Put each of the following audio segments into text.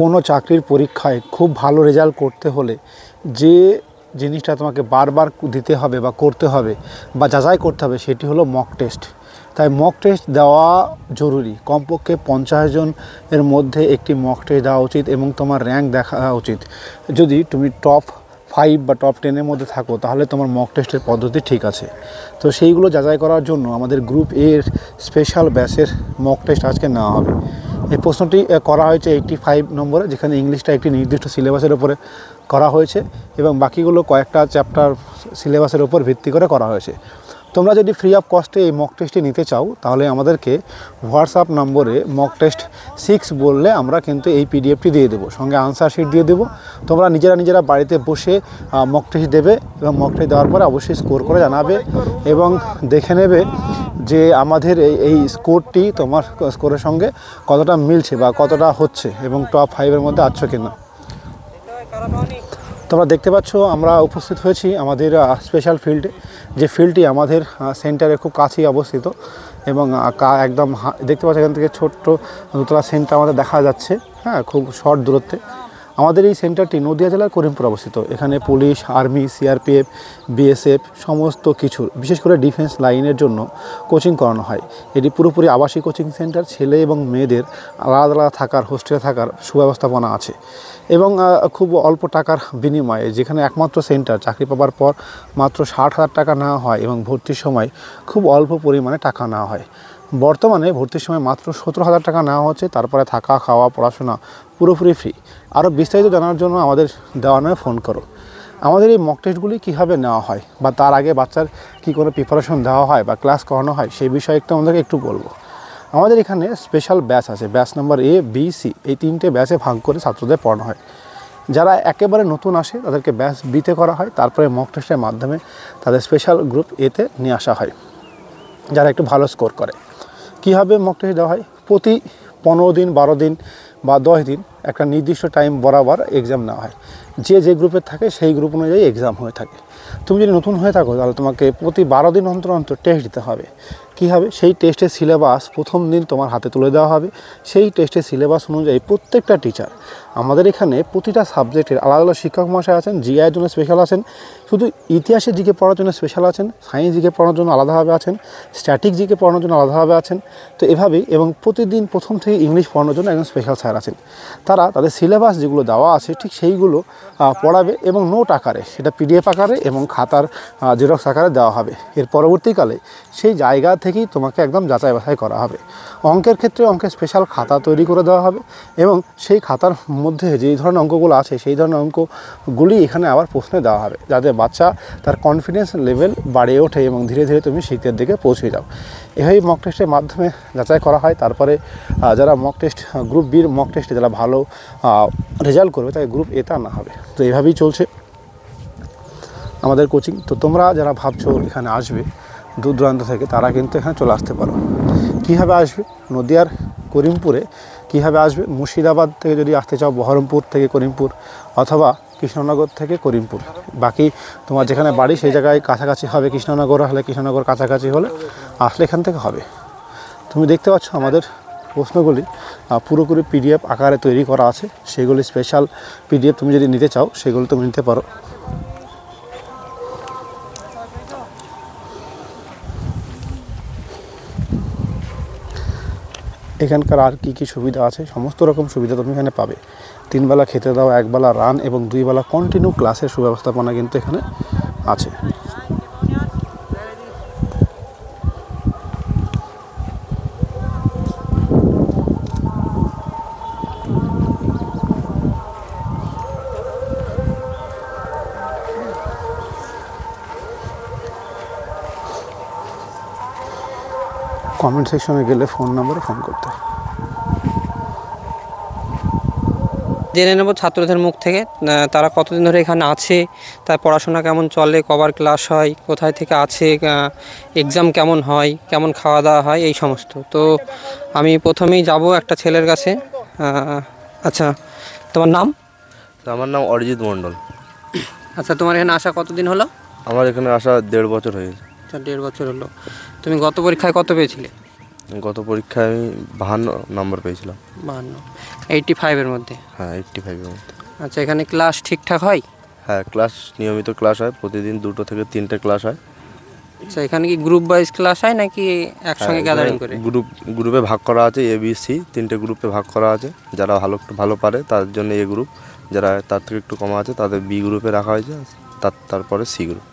কোনো চাকরির পরীক্ষায় খুব ভালো রেজাল্ট করতে হলে যে জিনিসটা তোমাকে বারবার দিতে হবে বা করতে হবে বা যাচাই করতে হবে সেটি হলো মক টেস্ট তাই মক টেস্ট দেওয়া জরুরি কমপক্ষে পঞ্চাশ জন এর মধ্যে একটি মক টেস্ট দেওয়া উচিত এবং তোমার র্যাঙ্ক দেখা উচিত যদি তুমি টপ ফাইভ বা টপ টেনের মধ্যে থাকো তাহলে তোমার মক টেস্টের পদ্ধতি ঠিক আছে তো সেইগুলো যাচাই করার জন্য আমাদের গ্রুপ এর স্পেশাল ব্যাচের মক টেস্ট আজকে নেওয়া হবে এই প্রশ্নটি করা হয়েছে এইটি ফাইভ নম্বরে যেখানে ইংলিশটা একটি নির্দিষ্ট সিলেবাসের উপরে করা হয়েছে এবং বাকিগুলো কয়েকটা চ্যাপ্টার সিলেবাসের উপর ভিত্তি করে করা হয়েছে তোমরা যদি ফ্রি অফ কস্টে এই মক টেস্টটি নিতে চাও তাহলে আমাদেরকে হোয়াটসঅ্যাপ নম্বরে মক টেস্ট সিক্স বললে আমরা কিন্তু এই পিডিএফটি দিয়ে দেবো সঙ্গে আনসার শিট দিয়ে দেবো তোমরা নিজেরা নিজেরা বাড়িতে বসে মক টেস্ট দেবে এবং মক টেস্ট দেওয়ার পরে অবশ্যই স্কোর করে জানাবে এবং দেখে নেবে যে আমাদের এই এই স্কোরটি তোমার স্কোরের সঙ্গে কতটা মিলছে বা কতটা হচ্ছে এবং টপ ফাইভের মধ্যে আছো কিনা তোমরা দেখতে পাচ্ছ আমরা উপস্থিত হয়েছি আমাদের স্পেশাল ফিল্ডে যে ফিল্ডটি আমাদের সেন্টারে খুব কাছেই অবস্থিত এবং একদম দেখতে পাচ্ছ এখান থেকে ছোট্ট দুতলা সেন্টার আমাদের দেখা যাচ্ছে হ্যাঁ খুব শর্ট দূরত্বে আমাদের এই সেন্টারটি নদিয়া জেলার করিমপুর অবস্থিত এখানে পুলিশ আর্মি সিআরপিএফ বিএসএফ সমস্ত কিছু বিশেষ করে ডিফেন্স লাইনের জন্য কোচিং করানো হয় এটি পুরোপুরি আবাসিক কোচিং সেন্টার ছেলে এবং মেয়েদের আলাদা আলাদা থাকার হোস্টেলে থাকার সুব্যবস্থাপনা আছে এবং খুব অল্প টাকার বিনিময়ে যেখানে একমাত্র সেন্টার চাকরি পাবার পর মাত্র ষাট হাজার টাকা নেওয়া হয় এবং ভর্তির সময় খুব অল্প পরিমাণে টাকা নেওয়া হয় বর্তমানে ভর্তির সময় মাত্র সতেরো হাজার টাকা নেওয়া হচ্ছে তারপরে থাকা খাওয়া পড়াশোনা পুরোপুরি ফ্রি আরও বিস্তারিত জানার জন্য আমাদের দেওয়া নয় ফোন করো আমাদের এই মক টেস্টগুলি কীভাবে নেওয়া হয় বা তার আগে বাচ্চার কি কোনো প্রিপারেশন দেওয়া হয় বা ক্লাস করানো হয় সেই বিষয়ে একটু আমাদেরকে একটু বলবো আমাদের এখানে স্পেশাল ব্যাচ আছে batch number A B C এই তিনটে ব্যাচে ভাগ করে ছাত্রদের পড়ানো হয় যারা একেবারে নতুন আসে তাদেরকে ব্যাচ বিতে করা হয় তারপরে মক টেস্টের মাধ্যমে তাদের স্পেশাল গ্রুপ এতে নিয়ে আসা হয় যারা একটু ভালো স্কোর করে কীভাবে মক টেস্ট দেওয়া হয় প্রতি পনেরো দিন বারো দিন বা দশ দিন একটা নির্দিষ্ট টাইম বরাবর এক্সাম নেওয়া হয় যে যে গ্রুপে থাকে সেই গ্রুপ অনুযায়ী এক্সাম হয়ে থাকে তুমি যদি নতুন হয়ে থাকো তাহলে তোমাকে প্রতি বারো দিন অন্তর অন্তর টেস্ট দিতে হবে কি হবে সেই টেস্টের সিলেবাস প্রথম দিন তোমার হাতে তুলে দেওয়া হবে সেই টেস্টের সিলেবাস অনুযায়ী প্রত্যেকটা টিচার আমাদের এখানে প্রতিটা সাবজেক্টের আলাদা আলাদা শিক্ষক মহাশয় আছেন জিআইয়ের জন্য স্পেশাল আছেন শুধু ইতিহাসের জিকে পড়ার জন্য স্পেশাল আছেন সায়েন্স জিকে পড়ানোর জন্য আলাদাভাবে আছেন স্ট্যাটিক জিকে পড়ানোর জন্য আলাদাভাবে আছেন তো এভাবেই এবং প্রতিদিন প্রথম থেকে ইংলিশ পড়ানোর জন্য একজন স্পেশাল স্যার আছেন তারা তাদের সিলেবাস যেগুলো দেওয়া আছে ঠিক সেইগুলো পড়াবে এবং নোট আকারে সেটা পিডিএফ আকারে এবং খাতার জেরক্স আকারে দেওয়া হবে এর পরবর্তীকালে সেই জায়গা থেকেই তোমাকে একদম যাচাই বাছাই করা হবে অঙ্কের ক্ষেত্রে অঙ্কের স্পেশাল খাতা তৈরি করে দেওয়া হবে এবং সেই খাতার মধ্যে যেই ধরনের অঙ্কগুলো আছে সেই ধরনের অঙ্কগুলি এখানে আবার প্রশ্নে দেওয়া হবে যাতে বাচ্চা তার কনফিডেন্স লেভেল বাড়িয়ে ওঠে এবং ধীরে ধীরে তুমি শিক্ষের দিকে পৌঁছে যাও এভাবেই মক টেস্টের মাধ্যমে যাচাই করা হয় তারপরে যারা মক টেস্ট গ্রুপ বির মক টেস্টে যারা ভালো রেজাল্ট করবে তাই গ্রুপ এ তা না হবে তো এভাবেই চলছে আমাদের কোচিং তো তোমরা যারা ভাবছো এখানে আসবে দূর দূরান্ত থেকে তারা কিন্তু এখানে চলে আসতে পারো কীভাবে আসবে নদিয়ার করিমপুরে কীভাবে আসবে মুর্শিদাবাদ থেকে যদি আসতে চাও বহরমপুর থেকে করিমপুর অথবা কৃষ্ণনগর থেকে করিমপুর বাকি তোমার যেখানে বাড়ি সেই জায়গায় কাছাকাছি হবে কৃষ্ণনগর হলে কৃষ্ণনগর কাছাকাছি হলে আসলে এখান থেকে হবে তুমি দেখতে পাচ্ছ আমাদের প্রশ্নগুলি পুরোপুরি পিডিএফ আকারে তৈরি করা আছে সেগুলি স্পেশাল পিডিএফ তুমি যদি নিতে চাও সেগুলো তুমি নিতে পারো এখানকার আর কী কী সুবিধা আছে সমস্ত রকম সুবিধা তুমি এখানে পাবে তিনবেলা খেতে দাও একবেলা রান এবং দুইবেলা কন্টিনিউ ক্লাসের সুব্যবস্থাপনা কিন্তু এখানে আছে কমেন্ট সেকশনে গেলে ফোন নাম্বারে ফোন করতে জেনে নেব ছাত্রদের মুখ থেকে তারা কতদিন ধরে এখানে আছে তার পড়াশোনা কেমন চলে কবার ক্লাস হয় কোথায় থেকে আছে এক্সাম কেমন হয় কেমন খাওয়া দাওয়া হয় এই সমস্ত তো আমি প্রথমেই যাব একটা ছেলের কাছে আচ্ছা তোমার নাম আমার নাম অরিজিৎ মণ্ডল আচ্ছা তোমার এখানে আসা কতদিন হলো আমার এখানে আসা দেড় বছর গেছে আচ্ছা দেড় বছর হলো তুমি গত পরীক্ষায় কত পেয়েছিলে গত পরীক্ষায় আমি বাহান্ন নম্বর পেয়েছিলাম বাহান্ন এইটটি ফাইভের মধ্যে হ্যাঁ এইটটি ফাইভের মধ্যে আচ্ছা এখানে ক্লাস ঠিকঠাক হয় হ্যাঁ ক্লাস নিয়মিত ক্লাস হয় প্রতিদিন দুটো থেকে তিনটে ক্লাস হয় আচ্ছা এখানে কি গ্রুপ ওয়াইজ ক্লাস হয় নাকি একসঙ্গে গ্যাদারিং করে গ্রুপ গ্রুপে ভাগ করা আছে এ বি সি তিনটে গ্রুপে ভাগ করা আছে যারা ভালো ভালো পারে তার জন্য এ গ্রুপ যারা তার থেকে একটু কম আছে তাদের বি গ্রুপে রাখা হয়েছে তার তারপরে সি গ্রুপ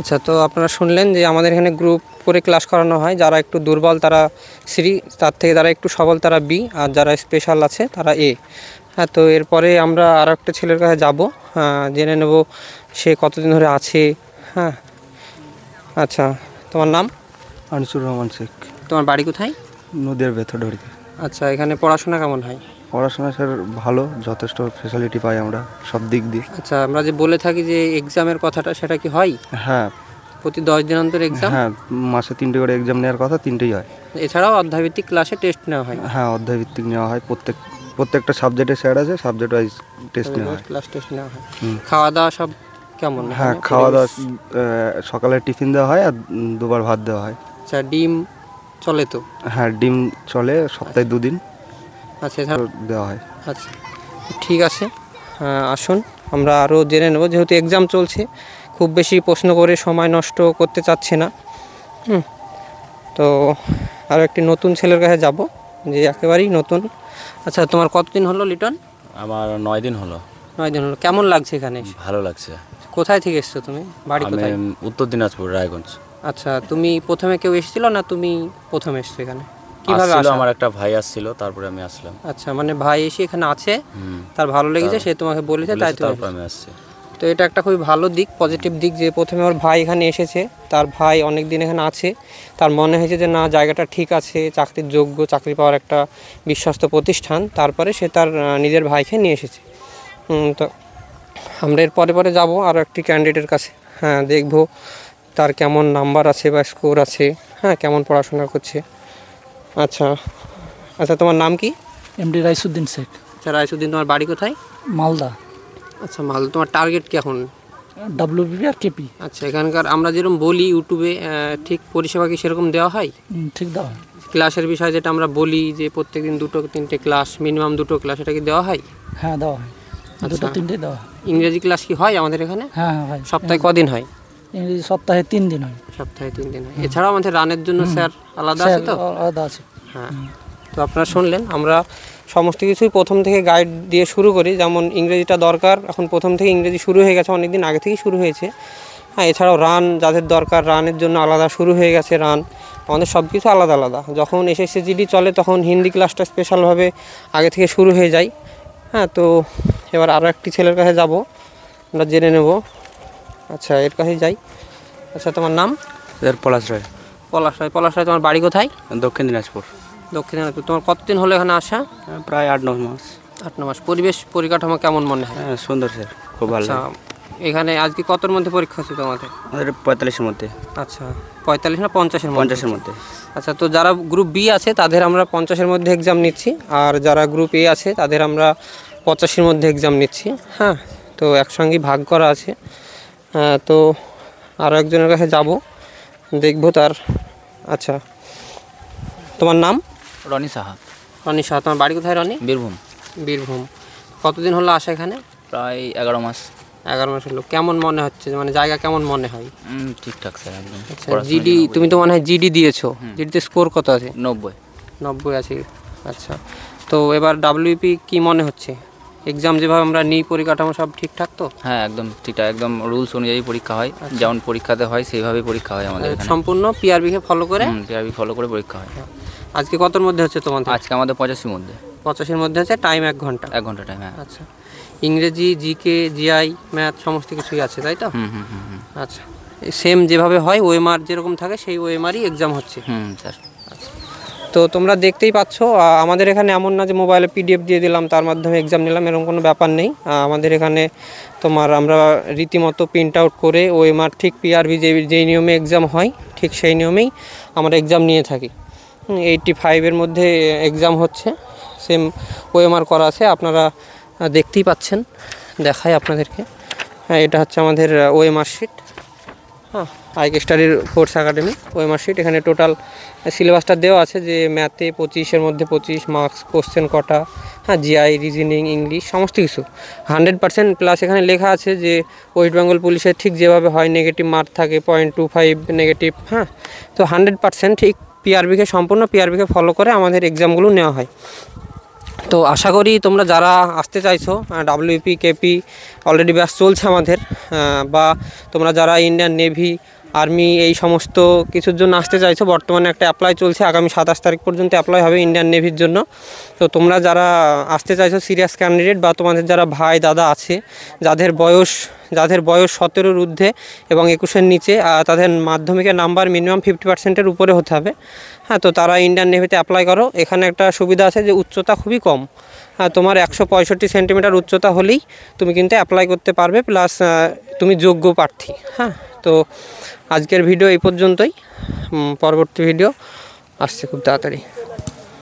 আচ্ছা তো আপনারা শুনলেন যে আমাদের এখানে গ্রুপ করে ক্লাস করানো হয় যারা একটু দুর্বল তারা সি তার থেকে যারা একটু সবল তারা বি আর যারা স্পেশাল আছে তারা এ হ্যাঁ তো এরপরে আমরা আরও একটা ছেলের কাছে যাব হ্যাঁ, জেনে নেব সে কতদিন ধরে আছে হ্যাঁ আচ্ছা তোমার নাম আনসুর রহমান শেখ তোমার বাড়ি কোথায় নদীর ভেতর আচ্ছা এখানে পড়াশোনা কেমন হয় পড়াশোনা স্যার ভালো যথেষ্ট ফেসিলিটি পাই আমরা সব দিক দিয়ে আচ্ছা আমরা যে বলে থাকি যে এক্সামের কথাটা সেটা কি হয় হ্যাঁ প্রতি দশ দিন অন্তর এক্সাম হ্যাঁ মাসে তিনটে করে এক্সাম নেওয়ার কথা তিনটেই হয় এছাড়াও অধ্যায়ভিত্তিক ক্লাসে টেস্ট নেওয়া হয় হ্যাঁ অধ্যায়ভিত্তিক নেওয়া হয় প্রত্যেক প্রত্যেকটা সাবজেক্টে স্যার আছে সাবজেক্ট ওয়াইজ টেস্ট নেওয়া হয় ক্লাস টেস্ট নেওয়া হয় খাওয়া দাওয়া সব কেমন হ্যাঁ খাওয়া দাওয়া সকালে টিফিন দেওয়া হয় আর দুবার ভাত দেওয়া হয় আচ্ছা ডিম চলে তো হ্যাঁ ডিম চলে সপ্তাহে আচ্ছা। দুদিন আচ্ছা দেওয়া হয় আচ্ছা ঠিক আছে আসুন আমরা আরও জেনে নেব যেহেতু এক্সাম চলছে খুব বেশি প্রশ্ন করে সময় নষ্ট করতে চাচ্ছে না হুম তো আরও একটি নতুন ছেলের কাছে যাব যে একেবারেই নতুন আচ্ছা তোমার কতদিন হলো লিটন আমার নয় দিন হলো নয় দিন হলো কেমন লাগছে এখানে ভালো লাগছে কোথায় থেকে এসছো তুমি বাড়ি কোথায় উত্তর দিনাজপুর রায়গঞ্জ আচ্ছা তুমি প্রথমে কেউ এসেছিল না তুমি প্রথমে এসছো এখানে কিভাবে আসলো আমার একটা ভাই আসছিল তারপরে আমি আসলাম আচ্ছা মানে ভাই এসে এখানে আছে তার ভালো লেগেছে সে তোমাকে বলেছে তাই তারপর আমি আসছি তো এটা একটা খুবই ভালো দিক পজিটিভ দিক যে প্রথমে ওর ভাই এখানে এসেছে তার ভাই অনেক দিন এখানে আছে তার মনে হয়েছে যে না জায়গাটা ঠিক আছে চাকরির যোগ্য চাকরি পাওয়ার একটা বিশ্বস্ত প্রতিষ্ঠান তারপরে সে তার নিজের ভাইকে নিয়ে এসেছে তো আমরা এর পরে পরে যাবো আরও একটি ক্যান্ডিডেটের কাছে হ্যাঁ দেখবো তার কেমন নাম্বার আছে বা স্কোর আছে হ্যাঁ কেমন পড়াশোনা করছে আচ্ছা আচ্ছা তোমার নাম কি এমডি রাইসুদ্দিন শেখ আচ্ছা রাইসুদ্দিন তোমার বাড়ি কোথায় মালদা আচ্ছা মালদা তোমার টার্গেট কি এখন ডাব্লিউবিপি আর কেপি আচ্ছা এখানকার আমরা যেরকম বলি ইউটিউবে ঠিক পরিষেবা কি সেরকম দেওয়া হয় ঠিক দেওয়া ক্লাসের বিষয়ে যেটা আমরা বলি যে প্রত্যেকদিন দুটো তিনটে ক্লাস মিনিমাম দুটো ক্লাস এটা কি দেওয়া হয় হ্যাঁ দেওয়া হয় দুটো আচ্ছা। তিনটে দেওয়া ইংরেজি ক্লাস কি হয় আমাদের এখানে হ্যাঁ, হ্যাঁ হয় সপ্তাহে কদিন হয় ইংরেজি সপ্তাহে তিন দিন হয় সপ্তাহে তিন দিন হয় এছাড়াও আমাদের রানের জন্য স্যার আলাদা আছে তো আলাদা আছে হ্যাঁ তো আপনারা শুনলেন আমরা সমস্ত কিছুই প্রথম থেকে গাইড দিয়ে শুরু করি যেমন ইংরেজিটা দরকার এখন প্রথম থেকে ইংরেজি শুরু হয়ে গেছে অনেক দিন আগে থেকেই শুরু হয়েছে হ্যাঁ এছাড়াও রান যাদের দরকার রানের জন্য আলাদা শুরু হয়ে গেছে রান আমাদের সব কিছু আলাদা আলাদা যখন এসএসসি জিডি চলে তখন হিন্দি ক্লাসটা স্পেশালভাবে আগে থেকে শুরু হয়ে যায় হ্যাঁ তো এবার আরও একটি ছেলের কাছে যাব আমরা জেনে নেব আচ্ছা এর কাছেই যাই আচ্ছা তোমার নাম স্যার পলাশ রায় পলাশ রায় পলাশ রায় তোমার বাড়ি কোথায় দক্ষিণ দিনাজপুর দক্ষিণ দিনাজপুর তোমার কতদিন হলো এখানে আসা প্রায় আট ন মাস আট ন মাস পরিবেশ পরিকাঠামো কেমন মনে হয় সুন্দর স্যার খুব ভালো আচ্ছা, এখানে আজকে কতর মধ্যে পরীক্ষা হচ্ছে তোমাদের আমাদের পঁয়তাল্লিশের মধ্যে আচ্ছা পঁয়তাল্লিশ না পঞ্চাশের পঞ্চাশের মধ্যে আচ্ছা তো যারা গ্রুপ বি আছে তাদের আমরা পঞ্চাশের মধ্যে এক্সাম নিচ্ছি আর যারা গ্রুপ এ আছে তাদের আমরা পঁচাশির মধ্যে এক্সাম নিচ্ছি হ্যাঁ তো একসঙ্গেই ভাগ করা আছে হ্যাঁ, তো আরও একজনের কাছে যাব দেখব তার আচ্ছা তোমার নাম রনি সাহা রনি সাহা তোমার বাড়ি কোথায় রনি বীরভূম বীরভূম কতদিন হলো আসা এখানে প্রায় এগারো মাস এগারো মাস হলো কেমন মনে হচ্ছে মানে জায়গা কেমন মনে হয় ঠিকঠাক স্যার আচ্ছা জিডি তুমি তো মনে হয় জিডি দিয়েছো জিডিতে স্কোর কত আছে নব্বই নব্বই আছে আচ্ছা তো এবার ডাব্লিউপি কি মনে হচ্ছে এক্সাম যেভাবে আমরা নিই পরিকাঠামো সব ঠিকঠাক তো হ্যাঁ একদম ঠিকঠাক একদম রুলস অনুযায়ী পরীক্ষা হয় আচ্ছা। যেমন পরীক্ষাতে হয় সেইভাবে পরীক্ষা হয় আমাদের হ্যাঁ, সম্পূর্ণ কে ফলো করে পিআরবি ফলো করে পরীক্ষা হয় আচ্ছা। আজকে কতর মধ্যে হচ্ছে তোমার আজকে আমাদের পঁচাশির মধ্যে পঁচাশির মধ্যে আছে টাইম এক ঘন্টা এক ঘন্টা টাইম হ্যাঁ আচ্ছা ইংরেজি জিকে জিআই ম্যাথ সমস্ত কিছুই আছে তাই তো আচ্ছা সেম যেভাবে হয় ওএমআর যেরকম থাকে সেই ওএমআরই এক্সাম হচ্ছে হুম স্যার তো তোমরা দেখতেই পাচ্ছ আমাদের এখানে এমন না যে মোবাইলে পিডিএফ দিয়ে দিলাম তার মাধ্যমে এক্সাম নিলাম এরকম কোনো ব্যাপার নেই আমাদের এখানে তোমার আমরা রীতিমতো প্রিন্ট আউট করে ওএমআর ঠিক পিআরভি যে যেই নিয়মে এক্সাম হয় ঠিক সেই নিয়মেই আমরা এক্সাম নিয়ে থাকি এইটটি ফাইভের মধ্যে এক্সাম হচ্ছে সেম ওএমআর করা আছে আপনারা দেখতেই পাচ্ছেন দেখায় আপনাদেরকে হ্যাঁ, এটা হচ্ছে আমাদের ওএমআর শিট হ্যাঁ আইক স্টাডির কোর্স একাডেমি ওই মার্কশিট এখানে টোটাল সিলেবাসটা দেওয়া আছে যে ম্যাথে পঁচিশের মধ্যে পঁচিশ মার্কস কোশ্চেন কটা হ্যাঁ জিআই রিজনিং ইংলিশ সমস্ত কিছু হান্ড্রেড পার্সেন্ট প্লাস এখানে লেখা আছে যে ওয়েস্ট বেঙ্গল পুলিশের ঠিক যেভাবে হয় নেগেটিভ মার্ক থাকে পয়েন্ট টু ফাইভ নেগেটিভ হ্যাঁ তো হান্ড্রেড পার্সেন্ট ঠিক পিআরবিকে সম্পূর্ণ পিআরবিকে ফলো করে আমাদের এক্সামগুলো নেওয়া হয় তো আশা করি তোমরা যারা আসতে চাইছো ডাব্লিউপি কেপি অলরেডি ব্যাস চলছে আমাদের বা তোমরা যারা ইন্ডিয়ান নেভি আর্মি এই সমস্ত কিছুর জন্য আসতে চাইছো বর্তমানে একটা অ্যাপ্লাই চলছে আগামী সাতাশ তারিখ পর্যন্ত অ্যাপ্লাই হবে ইন্ডিয়ান নেভির জন্য তো তোমরা যারা আসতে চাইছো সিরিয়াস ক্যান্ডিডেট বা তোমাদের যারা ভাই দাদা আছে যাদের বয়স যাদের বয়স সতেরোর ঊর্ধ্বে এবং একুশের নিচে তাদের মাধ্যমিকের নাম্বার মিনিমাম ফিফটি পার্সেন্টের উপরে হতে হবে হ্যাঁ তো তারা ইন্ডিয়ান নেভিতে অ্যাপ্লাই করো এখানে একটা সুবিধা আছে যে উচ্চতা খুবই কম হ্যাঁ তোমার একশো পঁয়ষট্টি সেন্টিমিটার উচ্চতা হলেই তুমি কিন্তু অ্যাপ্লাই করতে পারবে প্লাস তুমি যোগ্য প্রার্থী হ্যাঁ তো আজকের ভিডিও এই পর্যন্তই পরবর্তী ভিডিও আসছে খুব তাড়াতাড়ি